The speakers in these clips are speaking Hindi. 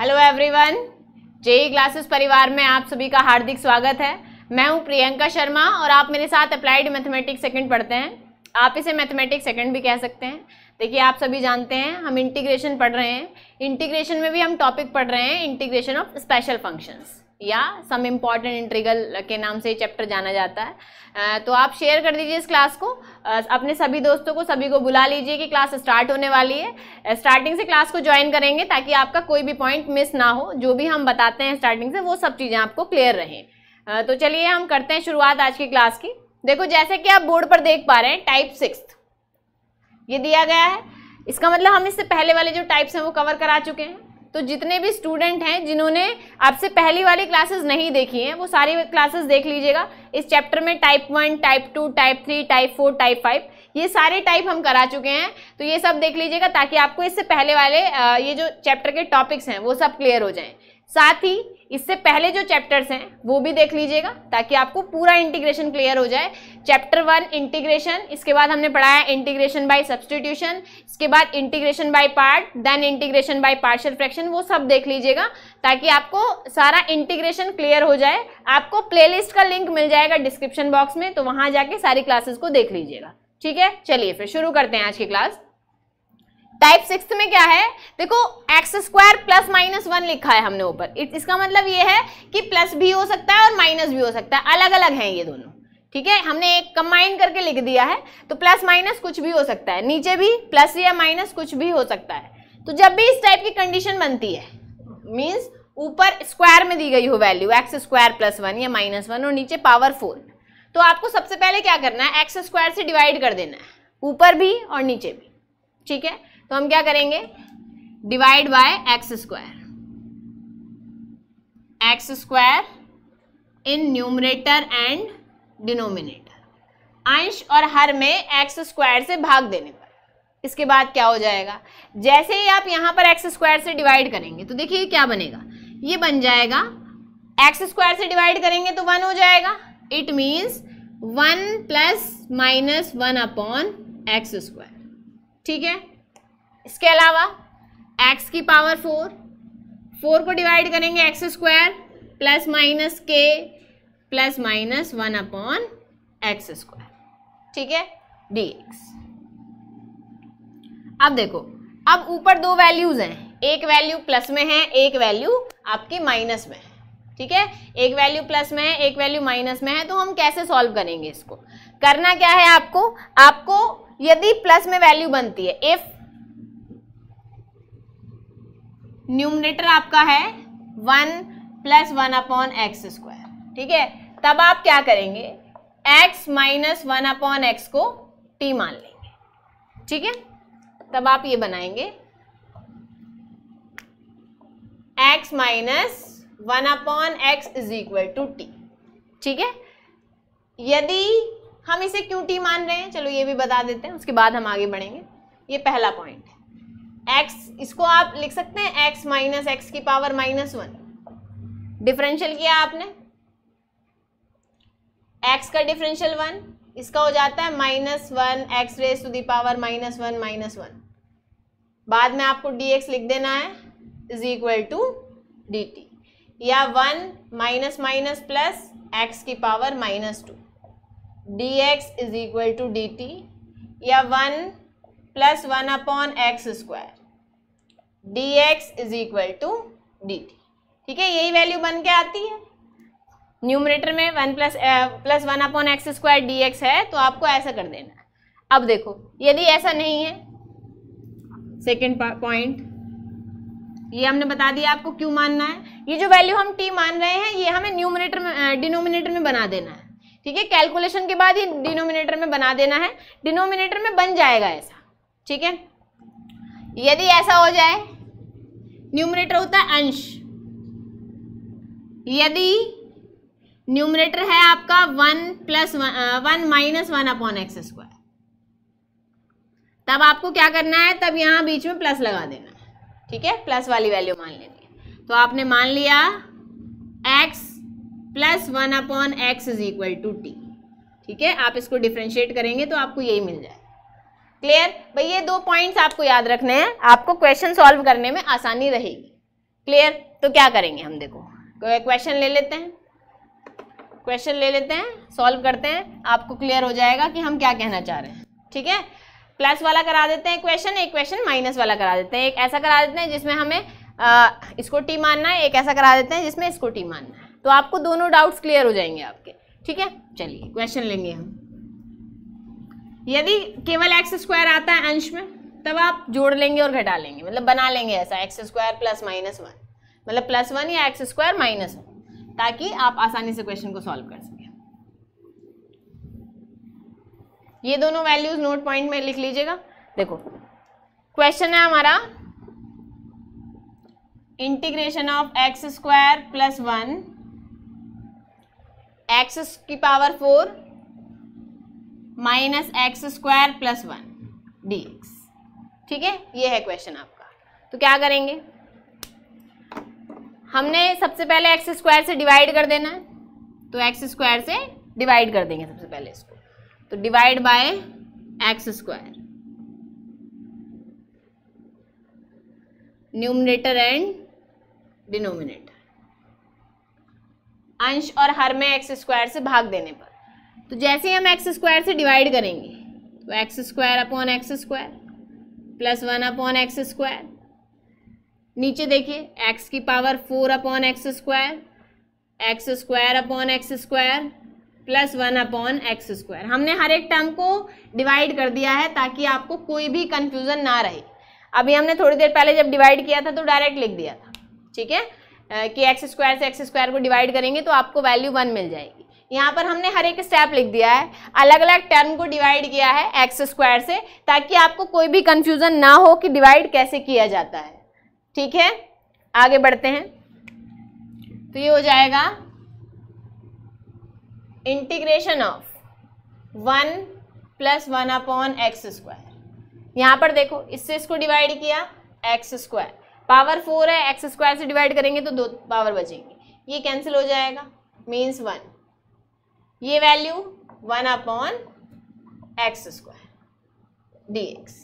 हेलो एवरीवन जेई क्लासेस परिवार में आप सभी का हार्दिक स्वागत है मैं हूं प्रियंका शर्मा और आप मेरे साथ अप्लाइड मैथमेटिक्स सेकंड पढ़ते हैं आप इसे मैथमेटिक्स सेकंड भी कह सकते हैं देखिए आप सभी जानते हैं हम इंटीग्रेशन पढ़ रहे हैं इंटीग्रेशन में भी हम टॉपिक पढ़ रहे हैं इंटीग्रेशन ऑफ स्पेशल फंक्शंस या सम इम्पॉर्टेंट इंट्रीगल के नाम से चैप्टर जाना जाता है तो आप शेयर कर दीजिए इस क्लास को अपने सभी दोस्तों को सभी को बुला लीजिए कि क्लास स्टार्ट होने वाली है स्टार्टिंग से क्लास को ज्वाइन करेंगे ताकि आपका कोई भी पॉइंट मिस ना हो जो भी हम बताते हैं स्टार्टिंग से वो सब चीज़ें आपको क्लियर रहें तो चलिए हम करते हैं शुरुआत आज की क्लास की देखो जैसे कि आप बोर्ड पर देख पा रहे हैं टाइप सिक्स ये दिया गया है इसका मतलब हम इससे पहले वाले जो टाइप्स हैं वो कवर करा चुके हैं तो जितने भी स्टूडेंट हैं जिन्होंने आपसे पहली वाली क्लासेस नहीं देखी हैं वो सारी क्लासेस देख लीजिएगा इस चैप्टर में type one type two type three type four type five ये सारे टाइप हम करा चुके हैं तो ये सब देख लीजिएगा ताकि आपको इससे पहले वाले ये जो चैप्टर के टॉपिक्स हैं वो सब क्लियर हो जाएँ साथ ही इससे पहले जो चैप्टर्स हैं वो भी देख लीजिएगा ताकि आपको पूरा इंटीग्रेशन क्लियर हो जाए चैप्टर वन इंटीग्रेशन इसके बाद हमने पढ़ाया इंटीग्रेशन बाय सब्सटीट्यूशन इसके बाद integration by part then integration by partial fraction वो सब देख लीजिएगा ताकि आपको सारा इंटीग्रेशन क्लियर हो जाए आपको प्लेलिस्ट का लिंक मिल जाएगा डिस्क्रिप्शन बॉक्स में तो वहाँ जाके सारी क्लासेस को देख लीजिएगा ठीक है चलिए फिर शुरू करते हैं आज की क्लास टाइप सिक्स में क्या है देखो x square plus minus one लिखा है हमने ऊपर इसका मतलब ये है कि प्लस भी हो सकता है और माइनस भी हो सकता है अलग अलग हैं ये दोनों ठीक है हमने एक कंबाइन करके लिख दिया है तो प्लस माइनस कुछ भी हो सकता है नीचे भी प्लस या माइनस कुछ भी हो सकता है तो जब भी इस टाइप की कंडीशन बनती है मीन्स ऊपर स्क्वायर में दी गई हो value x square plus one या माइनस वन और नीचे पावर फोर तो आपको सबसे पहले क्या करना है एक्स स्क्वायर से डिवाइड कर देना है ऊपर भी और नीचे भी ठीक है तो हम क्या करेंगे divide by x square x square in numerator and denominator अंश और हर में एक्स स्क्वायर से भाग देने पर इसके बाद क्या हो जाएगा जैसे ही आप यहां पर एक्स स्क्वायर से डिवाइड करेंगे तो देखिए क्या बनेगा ये बन जाएगा एक्स स्क्वायर से डिवाइड करेंगे तो वन हो जाएगा it means one plus minus one upon x square ठीक है इसके अलावा x की पावर फोर फोर को डिवाइड करेंगे एक्स स्क्वायर प्लस माइनस के plus minus one upon x square ठीक है डी एक्स अब देखो अब ऊपर दो वैल्यूज हैं एक वैल्यू प्लस में है एक वैल्यू आपकी माइनस में है ठीक है एक वैल्यू प्लस में है एक वैल्यू माइनस में है तो हम कैसे सॉल्व करेंगे इसको करना क्या है आपको आपको यदि प्लस में वैल्यू बनती है इफ़ न्यूमिनेटर आपका है one plus one upon x square ठीक है तब आप क्या करेंगे x minus one upon x को टी मान लेंगे ठीक है तब आप ये बनाएंगे x minus one upon x is equal to t ठीक है यदि हम इसे क्यों टी मान रहे हैं चलो ये भी बता देते हैं उसके बाद हम आगे बढ़ेंगे ये पहला पॉइंट है एक्स इसको आप लिख सकते हैं एक्स माइनस एक्स की पावर माइनस वन डिफरेंशियल किया आपने एक्स का डिफरेंशियल वन इसका हो जाता है minus one x raise to the power minus one minus one बाद में आपको डी एक्स लिख देना है is equal to d t या one minus minus plus x की power minus two d x is equal to d t या one plus one upon x square d x is equal to d t ठीक है यही वैल्यू बन के आती है न्यूमरेटर में one plus plus one upon x square d x है तो आपको ऐसा कर देना अब देखो यदि ऐसा नहीं है सेकेंड पॉइंट ये हमने बता दिया आपको क्यों मानना है ये जो वैल्यू हम टी मान रहे हैं ये हमें न्यूमिनेटर में डिनोमिनेटर में बना देना है ठीक है कैलकुलेशन के बाद ये डिनोमिनेटर में बना देना है डिनोमिनेटर में बन जाएगा ऐसा ठीक है यदि ऐसा हो जाए न्यूमरेटर होता है अंश यदि न्यूमरेटर है आपका one plus one minus one upon x square तब आपको क्या करना है तब यहां बीच में प्लस लगा देना है ठीक है प्लस वाली वैल्यू मान लेनी है तो आपने मान लिया x plus one upon x is equal to t ठीक है आप इसको डिफ्रेंशिएट करेंगे तो आपको यही मिल जाए क्लियर भाई ये दो पॉइंट्स आपको याद रखने हैं आपको क्वेश्चन सॉल्व करने में आसानी रहेगी क्लियर तो क्या करेंगे हम देखो क्वेश्चन ले लेते हैं क्वेश्चन ले लेते हैं सॉल्व करते हैं आपको क्लियर हो जाएगा कि हम क्या कहना चाह रहे हैं ठीक है प्लस वाला करा देते हैं क्वेश्चन एक क्वेश्चन माइनस वाला करा देते हैं एक ऐसा करा देते हैं जिसमें हमें आ, इसको टी मानना है एक ऐसा करा देते हैं जिसमें इसको टी मानना है तो आपको दोनों डाउट्स क्लियर हो जाएंगे आपके ठीक है चलिए क्वेश्चन लेंगे हम यदि केवल एक्स स्क्वायर आता है अंश में तब आप जोड़ लेंगे और घटा लेंगे मतलब बना लेंगे ऐसा x square plus minus one मतलब प्लस वन या एक्स स्क्वायर माइनस वन ताकि आप आसानी से क्वेश्चन को सॉल्व कर सकें ये दोनों वैल्यूज नोट पॉइंट में लिख लीजिएगा देखो क्वेश्चन है हमारा integration of x square plus one x की power four minus x square plus one d x ठीक है ये है क्वेश्चन आपका तो क्या करेंगे हमने सबसे पहले एक्स स्क्वायर से डिवाइड कर देना है तो एक्स स्क्वायर से डिवाइड कर देंगे सबसे पहले इसको तो divide by x square numerator and denominator अंश और हर में एक्स स्क्वायर से भाग देने पर तो जैसे हम एक्स स्क्वायर से डिवाइड करेंगे तो x square upon x square plus one upon x square नीचे देखिए एक्स की power four upon x square x square upon x square plus one upon x square हमने हर एक टर्म को डिवाइड कर दिया है ताकि आपको कोई भी कन्फ्यूज़न ना रहे अभी हमने थोड़ी देर पहले जब डिवाइड किया था तो डायरेक्ट लिख दिया था ठीक है कि एक्स स्क्वायर से एक्स स्क्वायर को डिवाइड करेंगे तो आपको वैल्यू वन मिल जाएगी यहाँ पर हमने हर एक स्टेप लिख दिया है अलग अलग टर्म को डिवाइड किया है एक्स स्क्वायर से ताकि आपको कोई भी कंफ्यूजन ना हो कि डिवाइड कैसे किया जाता है ठीक है आगे बढ़ते हैं तो ये हो जाएगा integration of one plus one upon x square यहाँ पर देखो इससे इसको डिवाइड किया एक्स स्क्वायर पावर फोर है एक्स स्क्वायर से डिवाइड करेंगे तो दो पावर बचेंगे ये कैंसिल हो जाएगा मीन्स वन ये value one upon x square d x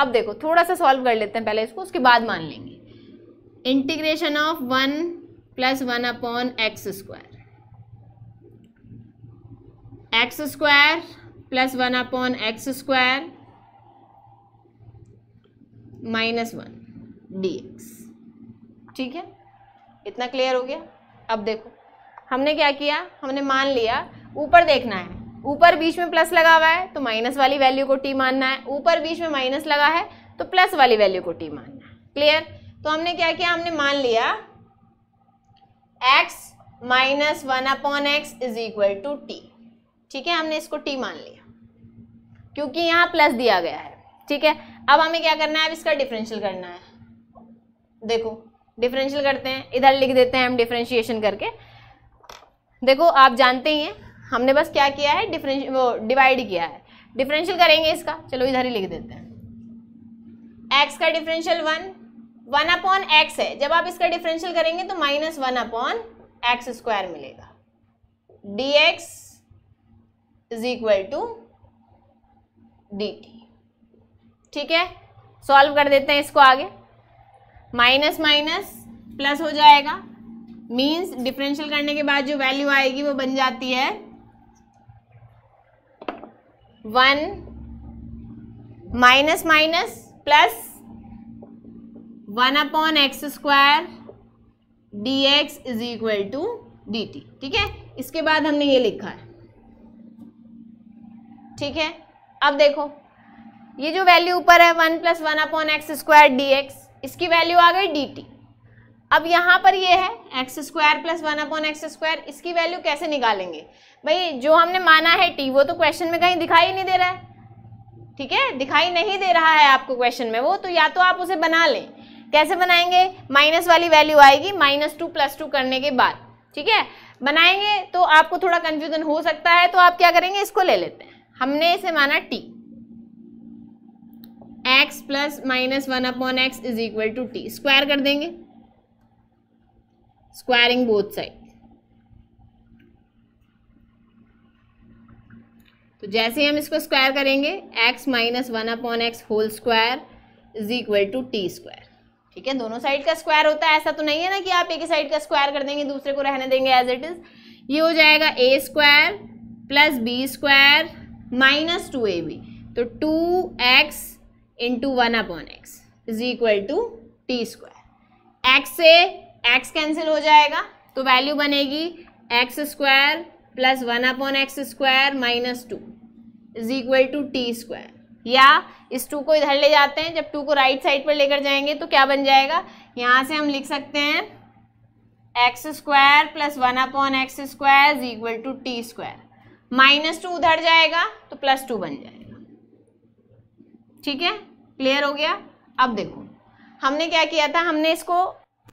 अब देखो थोड़ा सा सॉल्व कर लेते हैं पहले इसको उसके बाद मान लेंगे integration of one plus one upon x square x square plus one upon x square minus one d x ठीक है इतना क्लियर हो गया अब देखो हमने क्या किया हमने मान लिया ऊपर देखना है ऊपर बीच में प्लस लगा हुआ है तो माइनस वाली वैल्यू को टी मानना है ऊपर बीच में माइनस लगा है तो प्लस वाली वैल्यू को टी मानना है क्लियर तो हमने क्या किया हमने मान लिया x minus one upon x is equal to t ठीक है हमने इसको टी मान लिया क्योंकि यहाँ प्लस दिया गया है ठीक है अब हमें क्या करना है अब इसका डिफरेंशियल करना है देखो डिफरेंशियल करते हैं इधर लिख देते हैं हम डिफरेंशिएशन करके देखो आप जानते ही हैं हमने बस क्या किया है डिफरेंश वो डिवाइड किया है डिफरेंशियल करेंगे इसका चलो इधर ही लिख देते हैं एक्स का differential one one upon x है जब आप इसका डिफरेंशियल करेंगे तो minus one upon x square मिलेगा d x is equal to d t ठीक है सॉल्व कर देते हैं इसको आगे माइनस माइनस प्लस हो जाएगा मीन्स डिफरेंशियल करने के बाद जो वैल्यू आएगी वो बन जाती है one minus minus plus one upon x square d x is equal to d t ठीक है इसके बाद हमने ये लिखा है ठीक है अब देखो ये जो वैल्यू ऊपर है one plus one upon x square d x इसकी वैल्यू आ गई डी टी अब यहाँ पर ये है x square plus one upon x square इसकी वैल्यू कैसे निकालेंगे भाई जो हमने माना है टी वो तो क्वेश्चन में कहीं दिखाई नहीं दे रहा है ठीक है दिखाई नहीं दे रहा है आपको क्वेश्चन में वो तो या तो आप उसे बना लें कैसे बनाएंगे माइनस वाली वैल्यू आएगी माइनस टू प्लस टू करने के बाद ठीक है बनाएंगे तो आपको थोड़ा कन्फ्यूजन हो सकता है तो आप क्या करेंगे इसको ले लेते हैं हमने इसे माना t x plus minus one upon x is equal to t square कर देंगे squaring both sides तो जैसे हम इसको स्क्वायर करेंगे x minus one upon x whole square is equal to t square ठीक है दोनों साइड का स्क्वायर होता है ऐसा तो नहीं है ना कि आप एक ही साइड का स्क्वायर कर देंगे दूसरे को रहने देंगे एज इट इज ये हो जाएगा a square plus b square minus two a b तो two x into one upon x is equal to t square x से एक्स कैंसिल हो जाएगा तो वैल्यू बनेगी x square plus one upon x square minus two is equal to t square या इस टू को इधर ले जाते हैं जब टू को राइट साइड पर लेकर जाएंगे तो क्या बन जाएगा यहाँ से हम लिख सकते हैं x square plus one upon x square is equal to t square minus two उधर जाएगा तो प्लस टू बन जाएगा ठीक है क्लियर हो गया अब देखो हमने क्या किया था हमने इसको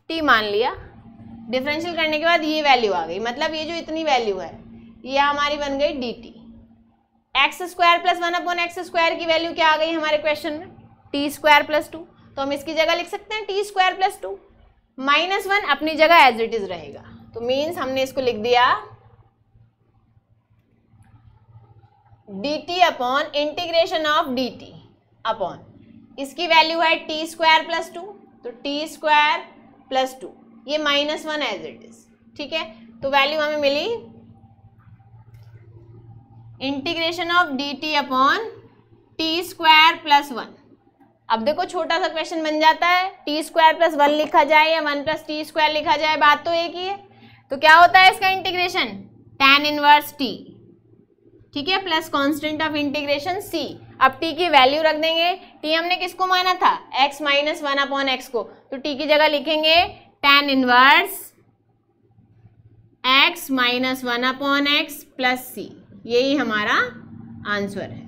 टी मान लिया डिफरेंशियल करने के बाद ये वैल्यू आ गई मतलब ये जो इतनी वैल्यू है ये हमारी बन गई d t x square plus one upon x square की वैल्यू क्या आ गई हमारे क्वेश्चन में टी स्क्वायर प्लस टू तो हम इसकी जगह लिख सकते हैं t square plus two minus one अपनी जगह एज इट इज रहेगा तो मीन्स हमने इसको लिख दिया d T upon integration of d T upon इसकी वैल्यू है टी स्क्वायर प्लस टू तो टी स्क्वायर प्लस टू ये minus one as it is ठीक है तो वैल्यू हमें मिली integration of d T upon t square plus one अब देखो छोटा सा क्वेश्चन बन जाता है टी स्क्वायर प्लस वन लिखा जाए या वन प्लस टी स्क्वायर लिखा जाए बात तो एक ही है तो क्या होता है इसका इंटीग्रेशन टेन इनवर्स टी ठीक है plus constant of integration c अब टी की वैल्यू रख देंगे टी हमने किसको माना था x minus one upon x को तो टी की जगह लिखेंगे tan inverse x minus one upon x plus c यही हमारा आंसर है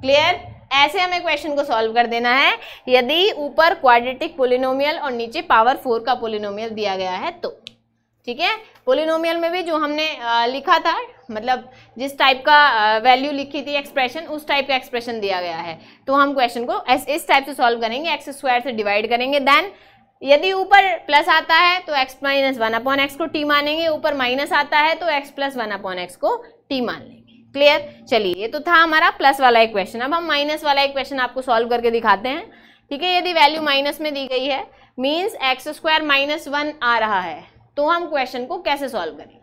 क्लियर ऐसे हमें क्वेश्चन को सॉल्व कर देना है यदि ऊपर क्वाड्रेटिक पोलिनोमियल और नीचे पावर फोर का पोलिनोमियल दिया गया है तो ठीक है पोलिनोमियल में भी जो हमने लिखा था मतलब जिस टाइप का वैल्यू लिखी थी एक्सप्रेशन उस टाइप का एक्सप्रेशन दिया गया है तो हम क्वेश्चन को एस इस टाइप से सॉल्व करेंगे एक्स स्क्वायर से डिवाइड करेंगे देन यदि ऊपर प्लस आता है तो x minus one upon x को टी मानेंगे ऊपर माइनस आता है तो x plus one upon x को टी मान लेंगे क्लियर चलिए ये तो था हमारा प्लस वाला एक क्वेश्चन अब हम माइनस वाला एक क्वेश्चन आपको सॉल्व करके दिखाते हैं ठीक है यदि वैल्यू माइनस में दी गई है means x square minus one आ रहा है तो हम क्वेश्चन को कैसे सॉल्व करेंगे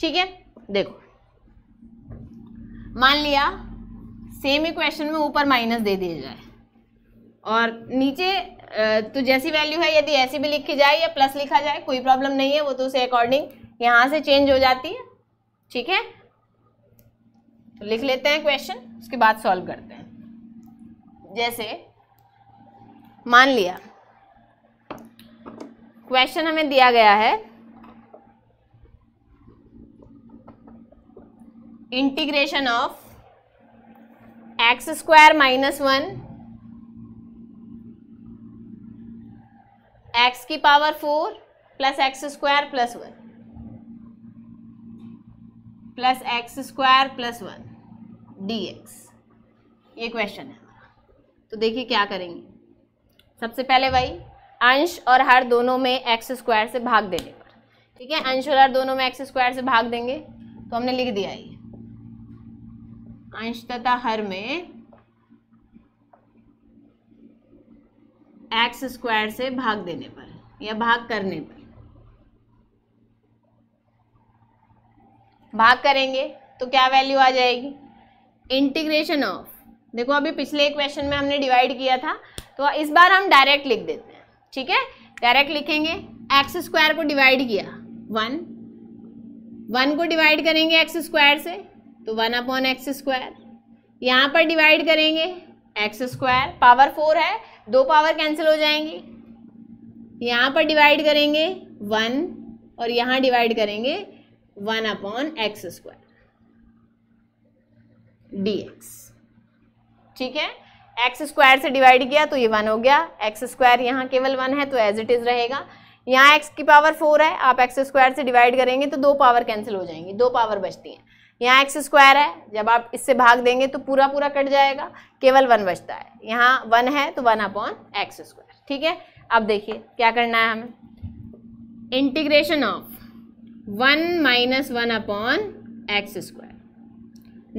ठीक है देखो मान लिया सेम इक्वेशन में ऊपर माइनस दे दिया जाए और नीचे तो जैसी वैल्यू है यदि ऐसी भी लिखी जाए या प्लस लिखा जाए कोई प्रॉब्लम नहीं है वो तो उसे अकॉर्डिंग यहाँ से चेंज हो जाती है ठीक है तो लिख लेते हैं क्वेश्चन उसके बाद सॉल्व करते हैं जैसे मान लिया क्वेश्चन हमें दिया गया है integration of x square minus one x की power four plus x square plus one plus x square plus one d x ये क्वेश्चन है तो देखिए क्या करेंगे सबसे पहले भाई अंश और हर दोनों में एक्स स्क्वायर से भाग देने पर ठीक है अंश और हर दोनों में एक्स स्क्वायर से भाग देंगे तो हमने लिख दिया ये तथा हर में एक्स स्क्वायर से भाग देने पर या भाग करने पर भाग करेंगे तो क्या वैल्यू आ जाएगी इंटीग्रेशन ऑफ देखो अभी पिछले क्वेश्चन में हमने डिवाइड किया था तो इस बार हम डायरेक्ट लिख देते हैं ठीक है डायरेक्ट लिखेंगे एक्स स्क्वायर को डिवाइड किया वन वन को डिवाइड करेंगे एक्स स्क्वायर से तो वन अपॉन एक्स स्क्वायर यहाँ पर डिवाइड करेंगे एक्स स्क्वायर पावर फोर है दो पावर कैंसिल हो जाएंगी यहाँ पर डिवाइड करेंगे वन और यहाँ डिवाइड करेंगे one upon x square d x ठीक है एक्स स्क्वायर से डिवाइड किया तो ये वन हो गया एक्स स्क्वायर यहाँ केवल वन है तो एज इट इज़ रहेगा यहाँ एक्स की पावर फोर है आप एक्स स्क्वायर से डिवाइड करेंगे तो दो पावर कैंसिल हो जाएंगी दो पावर बचती हैं यहाँ एक्स स्क्वायर है जब आप इससे भाग देंगे तो पूरा पूरा कट जाएगा केवल वन बचता है यहाँ वन है तो वन अपॉन एक्स स्क्वायर ठीक है अब देखिए क्या करना है हमें integration of one minus one upon x square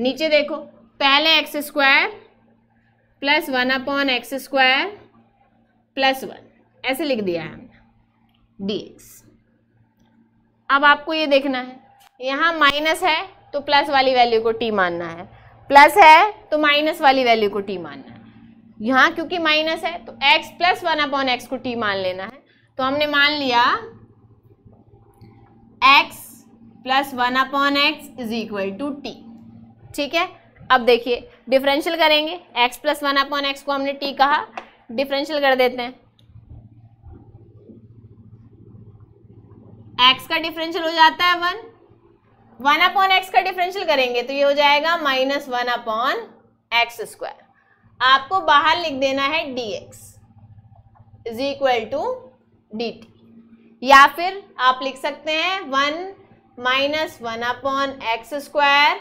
नीचे देखो पहले x square plus one upon x square plus one ऐसे लिख दिया है हमने डी एक्स अब आपको ये देखना है यहाँ माइनस है तो प्लस वाली वैल्यू को टी मानना है प्लस है तो माइनस वाली वैल्यू को टी मानना है यहाँ क्योंकि माइनस है तो x plus one upon x को टी मान लेना है तो हमने मान लिया x plus one upon x is equal to t ठीक है अब देखिए डिफरेंशियल करेंगे x plus one upon x को हमने टी कहा डिफरेंशियल कर देते हैं एक्स का डिफरेंशियल हो जाता है वन वन अपॉन एक्स का डिफरेंशियल करेंगे तो ये हो जाएगा minus one upon x square आपको बाहर लिख देना है d x is equal to d t या फिर आप लिख सकते हैं one minus one upon x square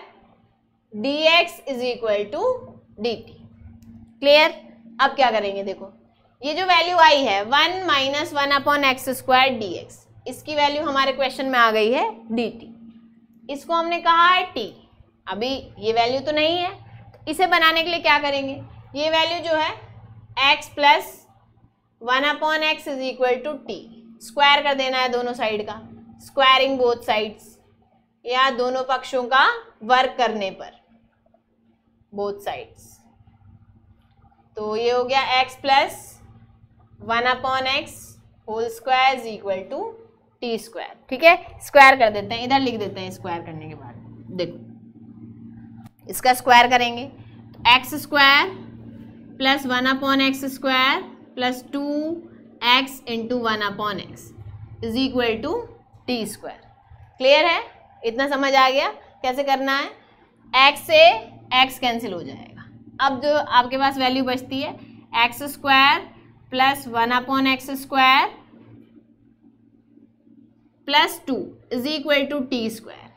d x is equal to d t clear अब क्या करेंगे देखो ये जो वैल्यू आई है one minus one upon x square d x इसकी वैल्यू हमारे क्वेश्चन में आ गई है डी टी इसको हमने कहा है टी अभी ये वैल्यू तो नहीं है इसे बनाने के लिए क्या करेंगे ये वैल्यू जो है x plus one upon x is equal to t square कर देना है दोनों साइड का स्क्वायरिंग बोथ साइड्स या दोनों पक्षों का वर्क करने पर बोथ साइड्स तो ये हो गया x plus one upon x whole square is equal to t square ठीक है स्क्वायर कर देते हैं इधर लिख देते हैं स्क्वायर करने के बाद देखो इसका स्क्वायर करेंगे तो x square plus one upon x square plus two x into one upon x is equal to t square clear है इतना समझ आ गया कैसे करना है एक्स से एक्स कैंसिल हो जाएगा अब जो आपके पास वैल्यू बचती है x square plus one upon x square plus two is equal to t square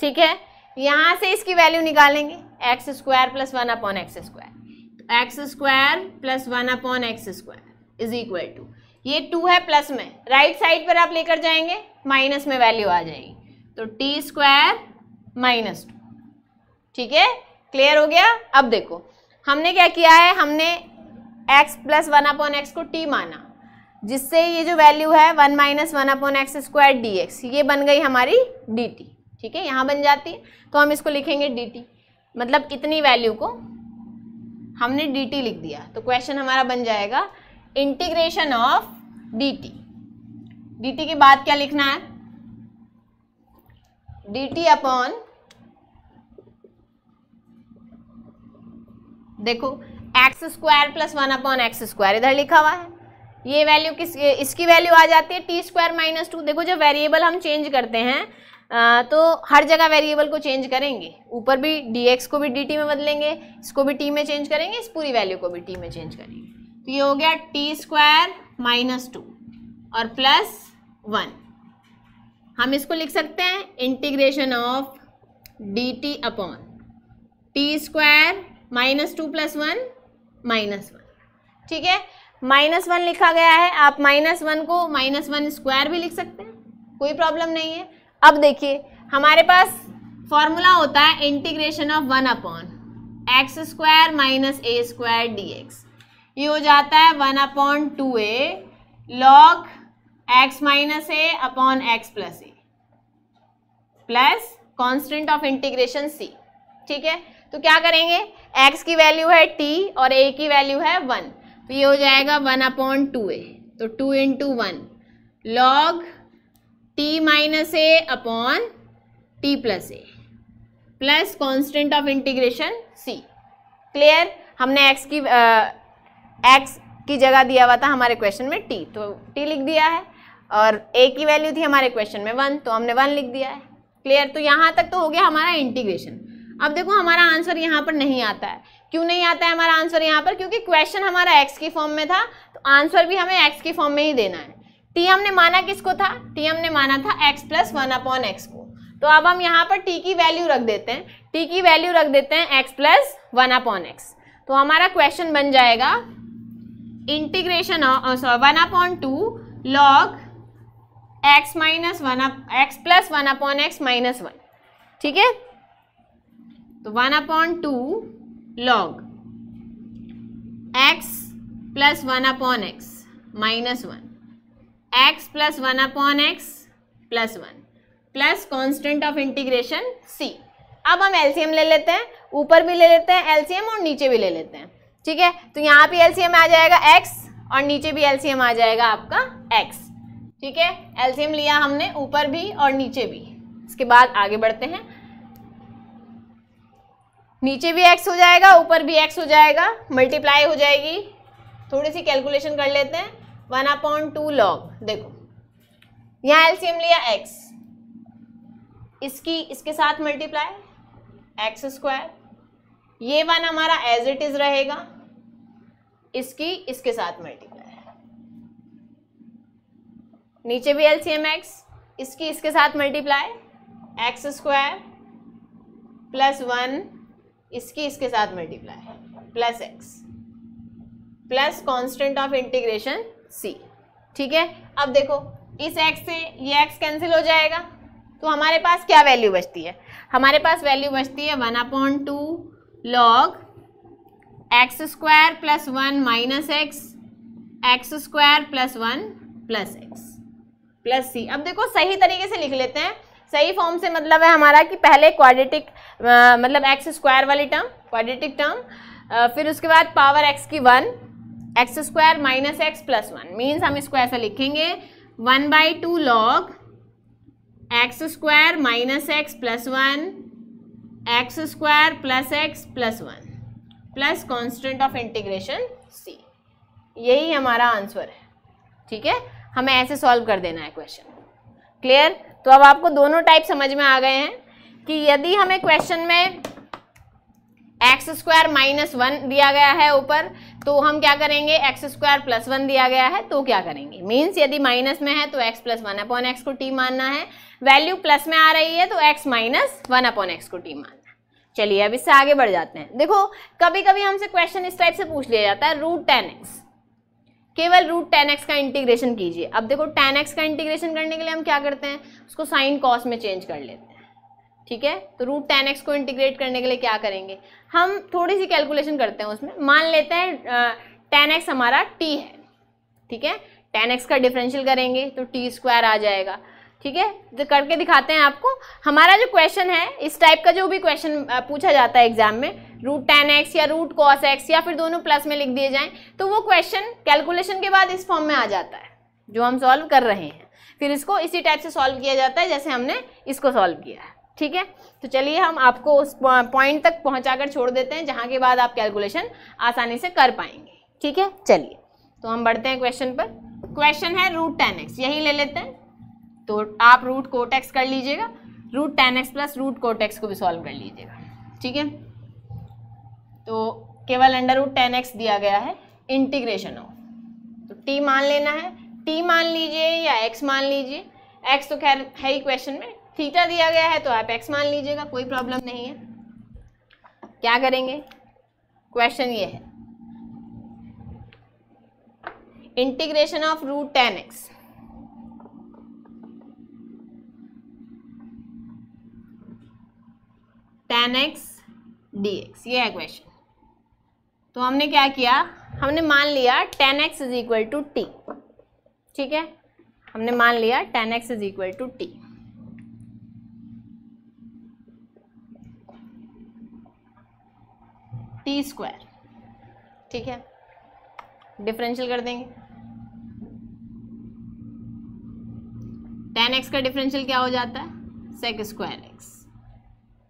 ठीक है यहाँ से इसकी वैल्यू निकालेंगे x square plus one upon x square x square plus one upon x square is equal to ये टू है प्लस में राइट साइड पर आप लेकर जाएंगे माइनस में वैल्यू आ जाएगी तो टी स्क्वायर माइनस टू ठीक है क्लियर हो गया अब देखो हमने क्या किया है हमने x plus one upon x को टी माना जिससे ये जो वैल्यू है one minus one upon x square d x ये बन गई हमारी डी टी ठीक है यहाँ बन जाती है तो हम इसको लिखेंगे डी टी मतलब इतनी वैल्यू को हमने डी टी लिख दिया तो क्वेश्चन हमारा बन जाएगा integration of d t D t के बाद क्या लिखना है डी टी अपॉन देखो x square plus one upon x square इधर लिखा हुआ है ये वैल्यू किस इसकी वैल्यू आ जाती है टी स्क्वायर माइनस टू देखो जब वेरिएबल हम चेंज करते हैं आ, तो हर जगह वेरिएबल को चेंज करेंगे ऊपर भी डी को भी डी टी में बदलेंगे इसको भी टी में चेंज करेंगे इस पूरी वैल्यू को भी टी में चेंज करेंगे तो ये हो गया टी स्क्वायर माइनस टू और प्लस वन हम इसको लिख सकते हैं integration of d T upon t square minus two plus one minus one ठीक है माइनस वन लिखा गया है आप माइनस वन को माइनस वन स्क्वायर भी लिख सकते हैं कोई प्रॉब्लम नहीं है अब देखिए हमारे पास फॉर्मूला होता है integration of one upon x square minus a square d x ये हो जाता है one upon two a log x minus a upon x plus a plus constant of integration c ठीक है तो क्या करेंगे एक्स की वैल्यू है टी और ए की वैल्यू है वन तो ये हो जाएगा वन अपॉन टू ए तो two into one log t minus a upon t plus a plus constant of integration c clear हमने एक्स की एक्स की जगह दिया हुआ था हमारे क्वेश्चन में टी तो टी लिख दिया है और ए की वैल्यू थी हमारे क्वेश्चन में वन तो हमने वन लिख दिया है क्लियर तो यहाँ तक तो हो गया हमारा इंटीग्रेशन अब देखो हमारा आंसर यहाँ पर नहीं आता है क्यों नहीं आता है हमारा आंसर यहाँ पर क्योंकि क्वेश्चन हमारा एक्स की फॉर्म में था तो आंसर भी हमें एक्स की फॉर्म में ही देना है टी हमने माना किसको था टी हमने माना था x plus one upon x को तो अब हम यहाँ पर टी की वैल्यू रख देते हैं टी की वैल्यू रख देते हैं x plus one upon x तो हमारा क्वेश्चन बन जाएगा integration sorry one upon two log x minus one x plus one upon x minus one ठीक है तो one upon two log x plus 1 upon x minus 1 x plus 1 upon x plus 1 plus constant of integration c अब हम एलसीएम ले लेते हैं ऊपर भी ले लेते हैं एलसीएम और नीचे भी ले लेते हैं ठीक है तो यहाँ पे एलसीएम आ जाएगा x और नीचे भी एलसीएम आ जाएगा आपका x ठीक है एलसीएम लिया हमने ऊपर भी और नीचे भी इसके बाद आगे बढ़ते हैं नीचे भी एक्स हो जाएगा ऊपर भी एक्स हो जाएगा मल्टीप्लाई हो जाएगी थोड़ी सी कैलकुलेशन कर लेते हैं वन अपॉन टू लॉग देखो यहाँ एम लिया एक्स इसकी इसके साथ मल्टीप्लाई एक्स स्क्वायर ये वन हमारा एज इट इज रहेगा इसकी इसके साथ मल्टीप्लाई नीचे भी एम एक्स इसकी इसके साथ multiply x square plus one इसकी इसके साथ multiply plus x plus constant of integration c ठीक है अब देखो इस एक्स से ये एक्स कैंसिल हो जाएगा तो हमारे पास क्या वैल्यू बचती है हमारे पास वैल्यू बचती है one upon two log x square plus one minus x x square plus one plus x plus c अब देखो सही तरीके से लिख लेते हैं सही फॉर्म से मतलब है हमारा कि पहले क्वाड्रेटिक मतलब एक्स स्क्वायर वाली टर्म क्वाड्रेटिक टर्म फिर उसके बाद पावर एक्स की one x square minus x plus one means हम इसको ऐसा लिखेंगे one by two log x square minus x plus one x square plus x plus one plus constant of integration c यही हमारा आंसर है ठीक है हमें ऐसे सॉल्व कर देना है क्वेश्चन क्लियर तो अब आपको दोनों टाइप समझ में आ गए हैं कि यदि हमें क्वेश्चन में एक्स स्क्वायर माइनस वन दिया गया है ऊपर तो हम क्या करेंगे एक्स स्क्वायर प्लस वन दिया गया है तो क्या करेंगे मीन्स यदि माइनस में है तो x plus one upon x को टी मानना है वैल्यू प्लस में आ रही है तो x minus one upon x को टी मानना है चलिए अब इससे आगे बढ़ जाते हैं देखो कभी कभी हमसे क्वेश्चन इस टाइप से पूछ लिया जाता है रूट टेन एक्स केवल रूट टेन एक्स का इंटीग्रेशन कीजिए अब देखो टेन एक्स का इंटीग्रेशन करने के लिए हम क्या करते हैं उसको साइन कॉस में चेंज कर लेते हैं ठीक है तो रूट टेन एक्स को इंटीग्रेट करने के लिए क्या करेंगे हम थोड़ी सी कैलकुलेशन करते हैं उसमें मान लेते हैं टेन एक्स हमारा टी है ठीक है टेन एक्स का डिफरेंशियल करेंगे तो टी स्क्वायर आ जाएगा ठीक है तो करके दिखाते हैं आपको हमारा जो क्वेश्चन है इस टाइप का जो भी क्वेश्चन पूछा जाता है एग्जाम में रूट टेन एक्स या रूट कॉस एक्स या फिर दोनों प्लस में लिख दिए जाएं तो वो क्वेश्चन कैलकुलेशन के बाद इस फॉर्म में आ जाता है जो हम सॉल्व कर रहे हैं फिर इसको इसी टाइप से सॉल्व किया जाता है जैसे हमने इसको सॉल्व किया है ठीक है तो चलिए हम आपको उस पॉइंट तक कर छोड़ देते हैं जहाँ के बाद आप कैलकुलेशन आसानी से कर पाएंगे ठीक है चलिए तो हम बढ़ते हैं क्वेश्चन पर क्वेश्चन है रूट टेन एक्स यही ले लेते हैं तो आप रूट कोटेक्स कर लीजिएगा root tan x plus root cot x को भी सॉल्व कर लीजिएगा ठीक है तो केवल अंडर रूट टेन एक्स दिया गया है इंटीग्रेशन ऑफ तो टी मान लेना है टी मान लीजिए या एक्स मान लीजिए एक्स तो खैर है ही क्वेश्चन में थीटा दिया गया है तो आप एक्स मान लीजिएगा कोई प्रॉब्लम नहीं है क्या करेंगे क्वेश्चन ये है integration of root tan x tan x d x ये है क्वेश्चन तो हमने क्या किया हमने मान लिया tan x is equal to t ठीक है हमने मान लिया tan x is equal to t t square ठीक है डिफरेंशियल कर देंगे टेन एक्स का डिफरेंशियल क्या हो जाता है sec square x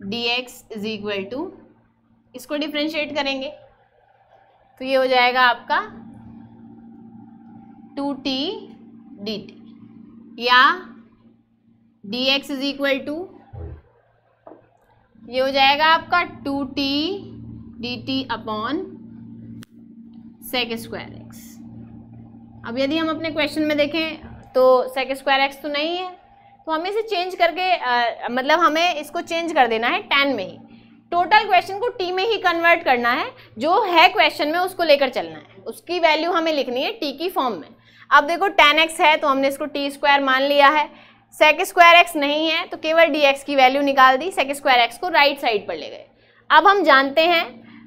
d x is equal to इसको डिफ्रेंशिएट करेंगे तो ये हो जाएगा आपका टू टी डी टी या d x is equal to ये हो जाएगा आपका two T D T upon sec square x अब यदि हम अपने क्वेश्चन में देखें तो सेक स्क्वायर एक्स तो नहीं है तो हमें इसे चेंज करके आ, मतलब हमें इसको चेंज कर देना है टेन में ही टोटल क्वेश्चन को टी में ही कन्वर्ट करना है जो है क्वेश्चन में उसको लेकर चलना है उसकी वैल्यू हमें लिखनी है टी की फॉर्म में अब देखो टेन एक्स है तो हमने इसको टी स्क्वायर मान लिया है सेक स्क्वायर एक्स नहीं है तो केवल डी एक्स की वैल्यू निकाल दी सेक स्क्वायर एक्स को राइट साइड पर ले गए अब हम जानते हैं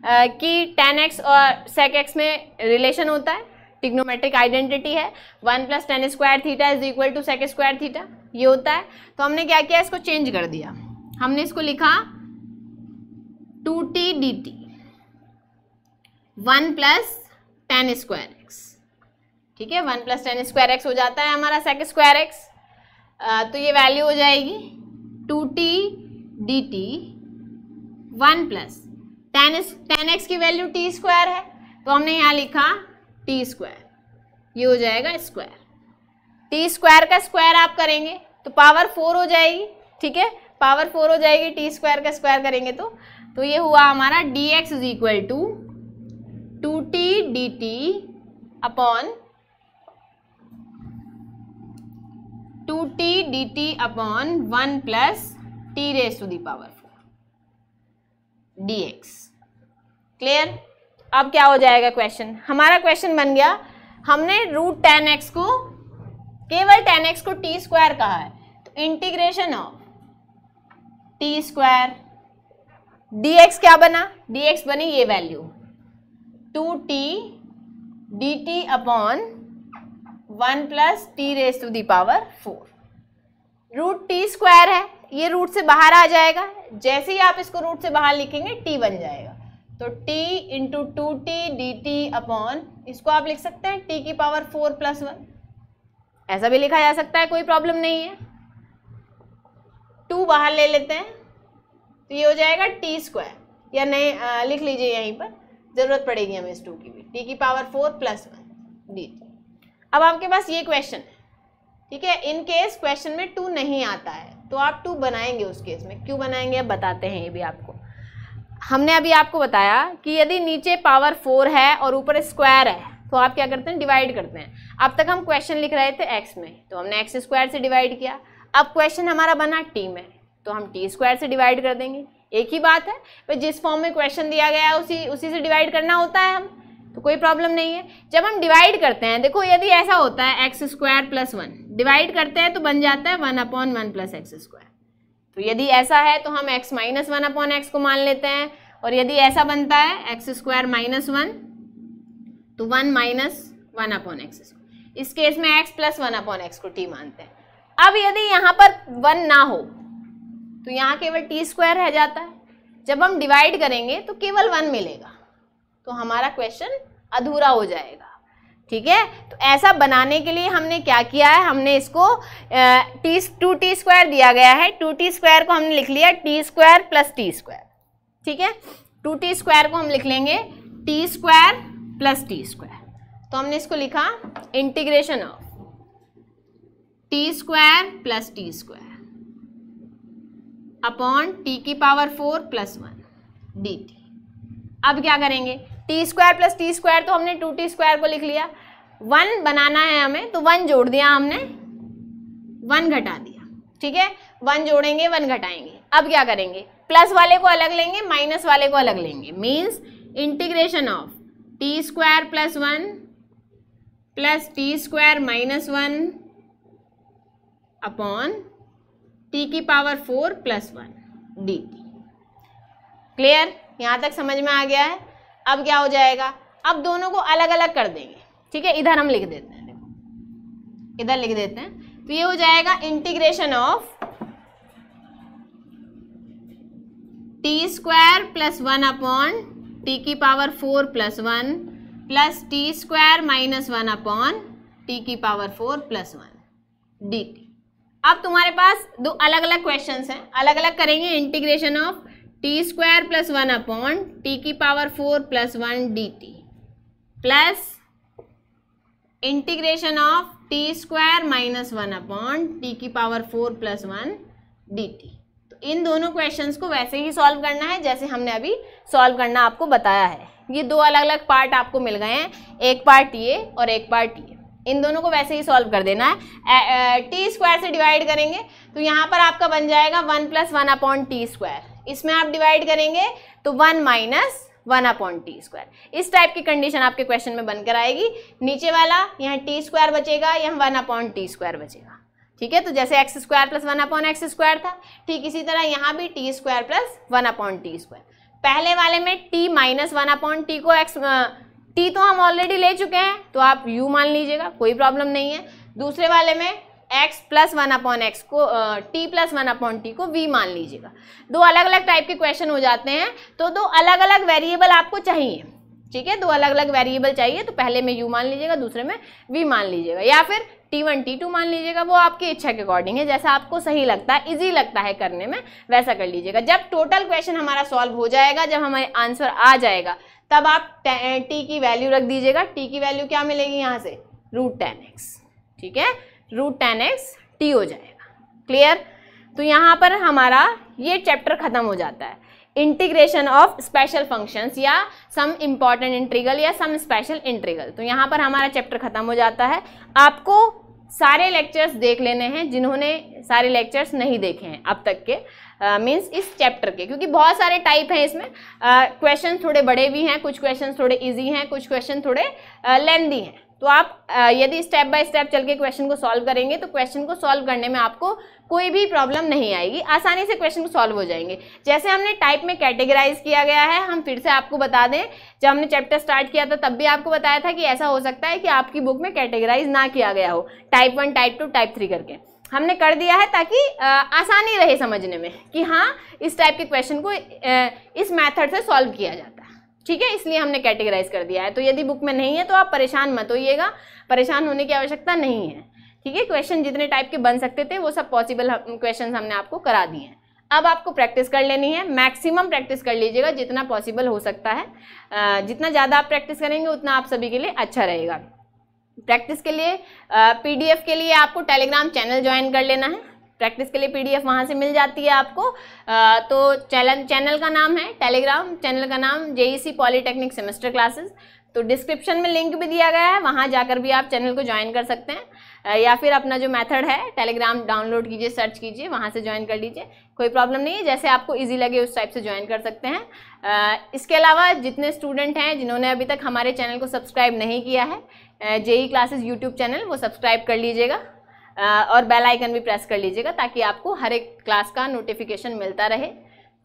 आ, कि टेन एक्स और सेक एक्स में रिलेशन होता है टिग्नोमेट्रिक आइडेंटिटी है one plus tan square theta is equal to sec square theta ये होता है तो हमने क्या किया इसको चेंज कर दिया हमने इसको लिखा two T D t one plus tan square x ठीक है one plus tan square x हो जाता है हमारा सेक स्क्वायर एक्स तो ये वैल्यू हो जाएगी two T D t one plus tan tan x की वैल्यू टी स्क्वायर है तो हमने यहाँ लिखा टी स्क्वायर ये हो जाएगा स्क्वायर टी स्क्वायर का स्क्वायर आप करेंगे तो पावर फोर हो जाएगी ठीक है पावर फोर हो जाएगी टी स्क्वायर का स्क्वायर करेंगे तो तो ये हुआ हमारा D x is equal to two T D T upon two T D T upon one plus T raise to the power four D X clear अब क्या हो जाएगा क्वेश्चन हमारा क्वेश्चन बन गया हमने रूट टेन एक्स को केवल टेन एक्स को टी स्क्वायर कहा है तो integration of t square d x क्या बना डी एक्स बनी ये value two T D T upon one plus T raise to the power four root t square है ये रूट से बाहर आ जाएगा जैसे ही आप इसको रूट से बाहर लिखेंगे टी बन जाएगा तो t into two T D T upon इसको आप लिख सकते हैं t की पावर फोर प्लस वन ऐसा भी लिखा जा सकता है कोई प्रॉब्लम नहीं है टू बाहर ले लेते हैं तो ये हो जाएगा टी स्क्वायर या नहीं आ, लिख लीजिए यहीं पर ज़रूरत पड़ेगी हमें इस टू की भी टी की power four plus one d t अब आपके पास ये क्वेश्चन है ठीक है इन केस क्वेश्चन में टू नहीं आता है तो आप टू बनाएंगे उस केस में क्यों बनाएंगे अब बताते हैं ये भी आपको हमने अभी आपको बताया कि यदि नीचे पावर फोर है और ऊपर स्क्वायर है तो आप क्या करते हैं डिवाइड करते हैं अब तक हम क्वेश्चन लिख रहे थे एक्स में तो हमने एक्स स्क्वायर से डिवाइड किया अब क्वेश्चन हमारा बना टी में तो हम टी स्क्वायर से डिवाइड कर देंगे एक ही बात है पर जिस फॉर्म में क्वेश्चन दिया गया है उसी उसी से डिवाइड करना होता है हम तो कोई प्रॉब्लम नहीं है जब हम डिवाइड करते हैं देखो यदि ऐसा होता है x square plus one divide करते हैं तो बन जाता है one upon one plus x square तो यदि ऐसा है तो हम x minus one upon x को मान लेते हैं और यदि ऐसा बनता है एक्स स्क्वायर माइनस वन तो one minus one upon x इस केस में x plus one upon x को t मानते हैं अब यदि यहाँ पर वन ना हो तो यहाँ केवल टी स्क्वायर रह जाता है जब हम डिवाइड करेंगे तो केवल वन मिलेगा तो हमारा क्वेश्चन अधूरा हो जाएगा ठीक है तो ऐसा बनाने के लिए हमने क्या किया है हमने इसको टी टू टी स्क्वायर दिया गया है टू टी स्क्वायर को हमने लिख लिया t square plus t square ठीक है टू टी स्क्वायर को हम लिख लेंगे t square plus t square तो हमने इसको लिखा integration of t square plus t square upon t की power four plus one d t अब क्या करेंगे t square plus t square तो हमने टू टी स्क्वायर को लिख लिया वन बनाना है हमें तो वन जोड़ दिया हमने वन घटा दिया ठीक है वन जोड़ेंगे वन घटाएंगे अब क्या करेंगे प्लस वाले को अलग लेंगे माइनस वाले को अलग लेंगे means integration of t square plus one plus t square minus one upon t की power four plus one d t clear यहाँ तक समझ में आ गया है अब क्या हो जाएगा अब दोनों को अलग अलग कर देंगे ठीक है इधर हम लिख देते हैं देखो इधर लिख देते हैं तो ये हो जाएगा integration of t square plus one upon t की power four plus one plus t square minus one upon t की power four plus one d t अब तुम्हारे पास दो अलग अलग क्वेश्चन हैं अलग अलग करेंगे integration of t square plus one upon t की power four plus one d t plus integration of t square minus one upon t की power four plus one d t तो इन दोनों क्वेश्चंस को वैसे ही सॉल्व करना है जैसे हमने अभी सॉल्व करना आपको बताया है ये दो अलग अलग पार्ट आपको मिल गए हैं एक पार्ट ये और एक पार्ट ये इन दोनों को वैसे ही सॉल्व कर देना है टी स्क्वायर से डिवाइड करेंगे तो यहाँ पर आपका बन जाएगा one plus one upon t square इसमें आप डिवाइड करेंगे तो one minus one upon t square इस टाइप की कंडीशन आपके क्वेश्चन में बनकर आएगी नीचे वाला यहाँ टी स्क्वायर बचेगा यहाँ वन अपॉन टी स्क्वायर बचेगा ठीक है तो जैसे x square plus one upon x square था ठीक इसी तरह यहाँ भी t square plus one upon t square पहले वाले में t minus one upon t को एक्स टी तो हम ऑलरेडी ले चुके हैं तो आप यू मान लीजिएगा कोई प्रॉब्लम नहीं है दूसरे वाले में x plus one upon x को t plus one upon t को वी मान लीजिएगा दो अलग अलग टाइप के क्वेश्चन हो जाते हैं तो दो अलग अलग वेरिएबल आपको चाहिए ठीक है दो अलग अलग वेरिएबल चाहिए तो पहले में यू मान लीजिएगा दूसरे में वी मान लीजिएगा या फिर टी वन टी टू मान लीजिएगा वो आपकी इच्छा के अकॉर्डिंग है जैसा आपको सही लगता है इजी लगता है करने में वैसा कर लीजिएगा जब टोटल क्वेश्चन हमारा सॉल्व हो जाएगा जब हमारे आंसर आ जाएगा तब आप टी की वैल्यू रख दीजिएगा टी की वैल्यू क्या मिलेगी यहाँ से रूट टेन एक्स ठीक है रूट टेन एक्स टी हो जाएगा क्लियर तो यहाँ पर हमारा ये चैप्टर ख़त्म हो जाता है इंटीग्रेशन ऑफ स्पेशल फंक्शंस या सम इम्पॉर्टेंट इंट्रीगल या सम स्पेशल इंट्रीगल तो यहाँ पर हमारा चैप्टर ख़त्म हो जाता है आपको सारे लेक्चर्स देख लेने हैं जिन्होंने सारे लेक्चर्स नहीं देखे हैं अब तक के मीन्स uh, इस चैप्टर के क्योंकि बहुत सारे टाइप हैं इसमें क्वेश्चन uh, थोड़े बड़े भी हैं कुछ क्वेश्चन थोड़े ईजी हैं कुछ क्वेश्चन थोड़े लेंदी हैं तो आप यदि स्टेप बाय स्टेप चल के क्वेश्चन को सॉल्व करेंगे तो क्वेश्चन को सॉल्व करने में आपको कोई भी प्रॉब्लम नहीं आएगी आसानी से क्वेश्चन सॉल्व हो जाएंगे जैसे हमने टाइप में कैटेगराइज किया गया है हम फिर से आपको बता दें जब हमने चैप्टर स्टार्ट किया था तब भी आपको बताया था कि ऐसा हो सकता है कि आपकी बुक में कैटेगराइज ना किया गया हो type one type two type three करके हमने कर दिया है ताकि आ, आसानी रहे समझने में कि हाँ इस टाइप के क्वेश्चन को इस मैथड से सॉल्व किया जाता है ठीक है इसलिए हमने कैटेगराइज कर दिया है तो यदि बुक में नहीं है तो आप परेशान मत होइएगा परेशान होने की आवश्यकता नहीं है ठीक है क्वेश्चन जितने टाइप के बन सकते थे वो सब पॉसिबल क्वेश्चन हमने आपको करा दिए हैं अब आपको प्रैक्टिस कर लेनी है मैक्सिमम प्रैक्टिस कर लीजिएगा जितना पॉसिबल हो सकता है जितना ज़्यादा आप प्रैक्टिस करेंगे उतना आप सभी के लिए अच्छा रहेगा प्रैक्टिस के लिए पीडीएफ के लिए आपको टेलीग्राम चैनल ज्वाइन कर लेना है प्रैक्टिस के लिए पीडीएफ वहाँ से मिल जाती है आपको आ, तो चैनल चैनल का नाम है टेलीग्राम चैनल का नाम जेईसी पॉलीटेक्निक सेमेस्टर क्लासेस तो डिस्क्रिप्शन में लिंक भी दिया गया है वहाँ जाकर भी आप चैनल को ज्वाइन कर सकते हैं या फिर अपना जो मेथड है टेलीग्राम डाउनलोड कीजिए सर्च कीजिए वहाँ से ज्वाइन कर लीजिए कोई प्रॉब्लम नहीं है जैसे आपको इजी लगे उस टाइप से ज्वाइन कर सकते हैं इसके अलावा जितने स्टूडेंट हैं जिन्होंने अभी तक हमारे चैनल को सब्सक्राइब नहीं किया है जेई क्लासेस यूट्यूब चैनल वो सब्सक्राइब कर लीजिएगा और बेल आइकन भी प्रेस कर लीजिएगा ताकि आपको हर एक क्लास का नोटिफिकेशन मिलता रहे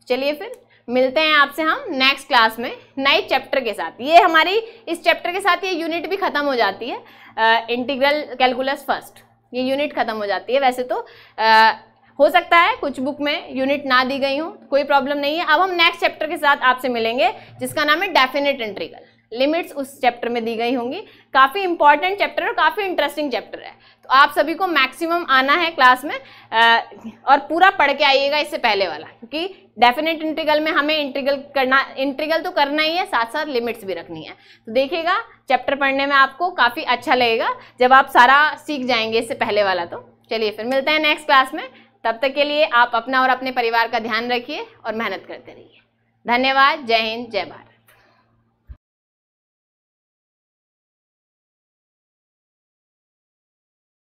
चलिए फिर मिलते हैं आपसे हम नेक्स्ट क्लास में नए चैप्टर के साथ ये हमारी इस चैप्टर के साथ ये यूनिट भी ख़त्म हो जाती है इंटीग्रल कैलकुलस फर्स्ट ये यूनिट ख़त्म हो जाती है वैसे तो आ, हो सकता है कुछ बुक में यूनिट ना दी गई हूँ कोई प्रॉब्लम नहीं है अब हम नेक्स्ट चैप्टर के साथ आपसे मिलेंगे जिसका नाम है डेफिनेट इंटीग्रल लिमिट्स उस चैप्टर में दी गई होंगी काफ़ी इंपॉर्टेंट चैप्टर और काफ़ी इंटरेस्टिंग चैप्टर है तो आप सभी को मैक्सिमम आना है क्लास में आ, और पूरा पढ़ के आइएगा इससे पहले वाला क्योंकि डेफिनेट इंटीग्रल में हमें इंटीग्रल करना इंटीग्रल तो करना ही है साथ साथ लिमिट्स भी रखनी है तो देखिएगा चैप्टर पढ़ने में आपको काफ़ी अच्छा लगेगा जब आप सारा सीख जाएंगे इससे पहले वाला तो चलिए फिर मिलते हैं नेक्स्ट क्लास में तब तक के लिए आप अपना और अपने परिवार का ध्यान रखिए और मेहनत करते रहिए धन्यवाद जय हिंद जय भारत